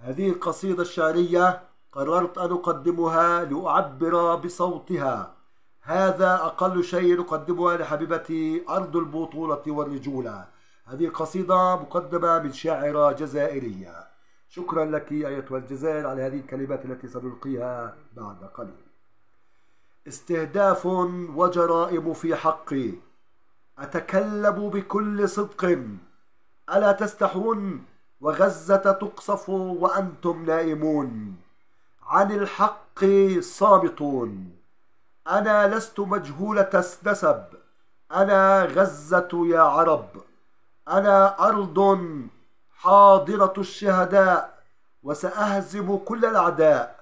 هذه القصيدة الشعرية قررت أن أقدمها لأعبر بصوتها هذا أقل شيء أقدمها لحبيبتي أرض البطولة والرجولة هذه قصيدة مقدمة من شاعرة جزائرية شكرا لك أيتها الجزائر على هذه الكلمات التي سنلقيها بعد قليل استهداف وجرائم في حقي أتكلم بكل صدق ألا تستحون وغزة تقصف وأنتم نائمون عن الحق صامتون أنا لست مجهولة النسب أنا غزة يا عرب أنا أرض حاضرة الشهداء وسأهزم كل الأعداء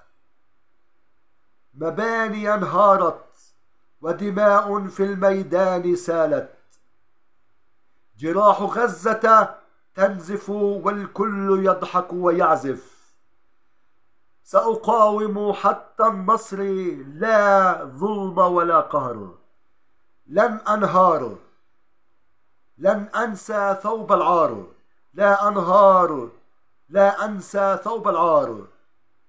مباني انهارت ودماء في الميدان سالت جراح غزة تنزف والكل يضحك ويعزف سأقاوم حتى النصر لا ظلم ولا قهر لن أنهار لن أنسى ثوب العار لا أنهار لا أنسى ثوب العار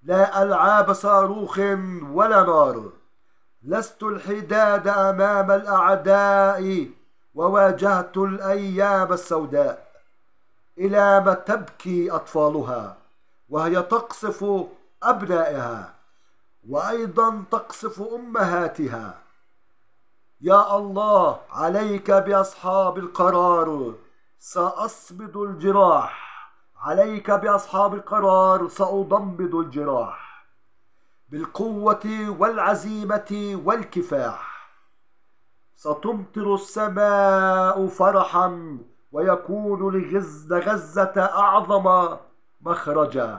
لا ألعاب صاروخ ولا نار لست الحداد أمام الأعداء وواجهت الأيام السوداء إلى ما تبكي أطفالها وهي تقصف أبنائها وأيضا تقصف أمهاتها يا الله عليك بأصحاب القرار سأصمد الجراح عليك بأصحاب القرار سأضمد الجراح بالقوة والعزيمة والكفاح ستمطر السماء فرحا ويكون لغزة أعظم مخرجا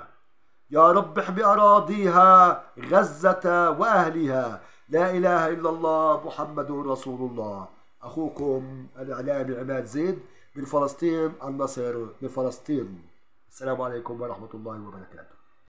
يا رب احمي أراضيها غزة وأهلها لا إله إلا الله محمد رسول الله أخوكم الإعلامي عماد زيد من فلسطين النصر من فلسطين السلام عليكم ورحمة الله وبركاته